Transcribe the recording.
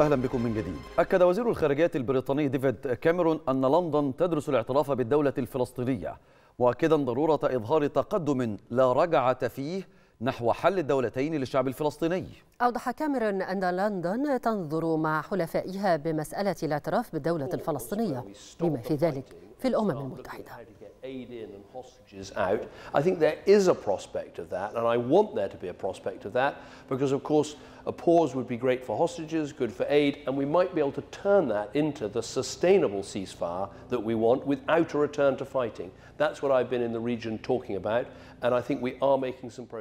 أهلا بكم من جديد أكد وزير الخارجية البريطاني ديفيد كاميرون أن لندن تدرس الاعتراف بالدولة الفلسطينية مؤكدا ضرورة إظهار تقدم لا رجعة فيه نحو حل الدولتين للشعب الفلسطيني أوضح كاميرون أن لندن تنظر مع حلفائها بمسألة الاعتراف بالدولة الفلسطينية بما في ذلك في الأمم المتحدة. in I think there is a prospect of that, and I want there to be a prospect of that, because of course a pause would be great for hostages, good for aid, and we might be able to turn that into the sustainable ceasefire that we want without a return to fighting. That's what I've been in the region talking about, and I think we are making some progress.